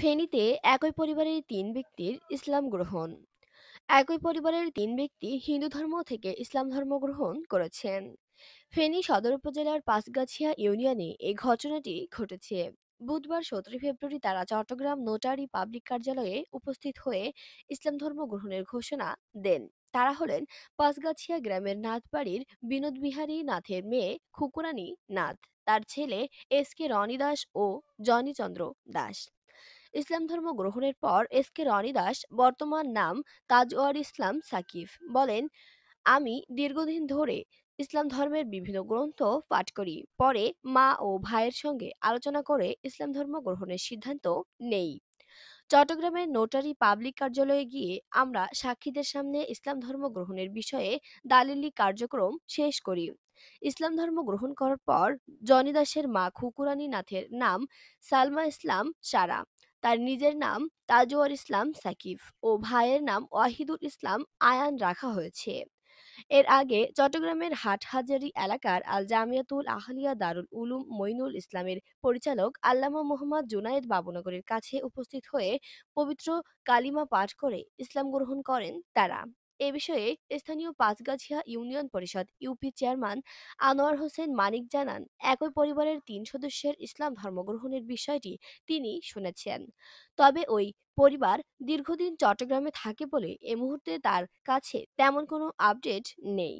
ফেনীতে একই পরিবারের তিন ব্যক্তির ইসলাম গ্রহণ একই পরিবারের তিন ব্যক্তি হিন্দু ধর্ম থেকে ইসলাম ধর্ম গ্রহণ করেছেন ফেনী সদর উপজেলার পাঁচগাছিয়া ইউনিয়নে এই ঘটনাটি ঘটেছে বুধবার সতেরোই ফেব্রুয়ারি তারা চট্টগ্রাম নোটারি পাবলিক কার্যালয়ে উপস্থিত হয়ে ইসলাম ধর্ম গ্রহণের ঘোষণা দেন তারা হলেন পাঁচগাছিয়া গ্রামের নাথবাড়ির বিনোদ বিহারী নাথের মেয়ে খুকুরানি নাথ তার ছেলে এস কে রনি দাস ও জনিচন্দ্র দাস ইসলাম ধর্ম গ্রহণের পর এস কে রনি দাস বর্তমান নাম তাজওয়ার ইসলাম সাকিব বলেন আমি দীর্ঘদিন ধরে ইসলাম ধর্মের বিভিন্ন গ্রন্থ পাঠ করি পরে মা ও ভাইয়ের সঙ্গে আলোচনা করে ইসলাম ধর্ম গ্রহণের সিদ্ধান্ত নেই চট্টগ্রামের নোটারি পাবলিক কার্যালয়ে গিয়ে আমরা সাক্ষীদের সামনে ইসলাম ধর্ম গ্রহণের বিষয়ে দালিলি কার্যক্রম শেষ করি ইসলাম ধর্ম গ্রহণ করার পর জনি দাসের মা খুকুরানী নাথের নাম সালমা ইসলাম সারা তার নিজের নাম তাজুয়ার ইসলাম সাকিব ও ভাইয়ের নাম ওয়াহিদুল ইসলাম আয়ান রাখা হয়েছে এর আগে চট্টগ্রামের হাটহাজারী এলাকার আল জামিয়াতুল আহলিয়া দারুল উলুম মইনুল ইসলামের পরিচালক আল্লামা মোহাম্মদ জুনায়েদ বাবুনগরের কাছে উপস্থিত হয়ে পবিত্র কালিমা পাঠ করে ইসলাম গ্রহণ করেন তারা এ বিষয়ে স্থানীয় Panchgachhia union Parishad UP chairman Anwar Hossain Manik জানান একই পরিবারের তিন সদস্যের ইসলাম ধর্মগ্রহণের বিষয়টি তিনি শুনেছেন তবে ওই পরিবার দীর্ঘদিন চট্টগ্রামে থাকে বলে এ মুহূর্তে তার কাছে তেমন কোনো আপডেট নেই